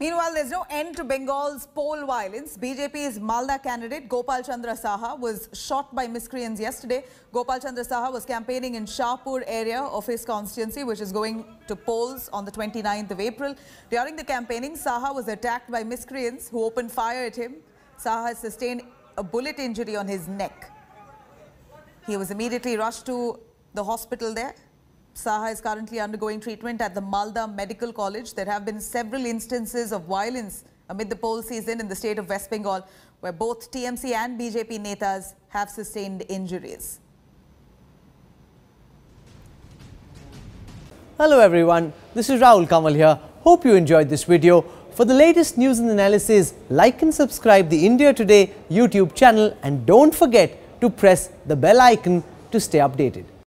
Meanwhile, there's no end to Bengal's poll violence. BJP's Malda candidate Gopal Chandra Saha was shot by miscreants yesterday. Gopal Chandra Saha was campaigning in Shahpur area of his constituency, which is going to polls on the 29th of April. During the campaigning, Saha was attacked by miscreants who opened fire at him. Saha sustained a bullet injury on his neck. He was immediately rushed to the hospital there. Saha is currently undergoing treatment at the Malda Medical College. There have been several instances of violence amid the poll season in the state of West Bengal, where both TMC and BJP netas have sustained injuries. Hello everyone, this is Rahul Kamal here. Hope you enjoyed this video. For the latest news and analysis, like and subscribe the India Today YouTube channel and don't forget to press the bell icon to stay updated.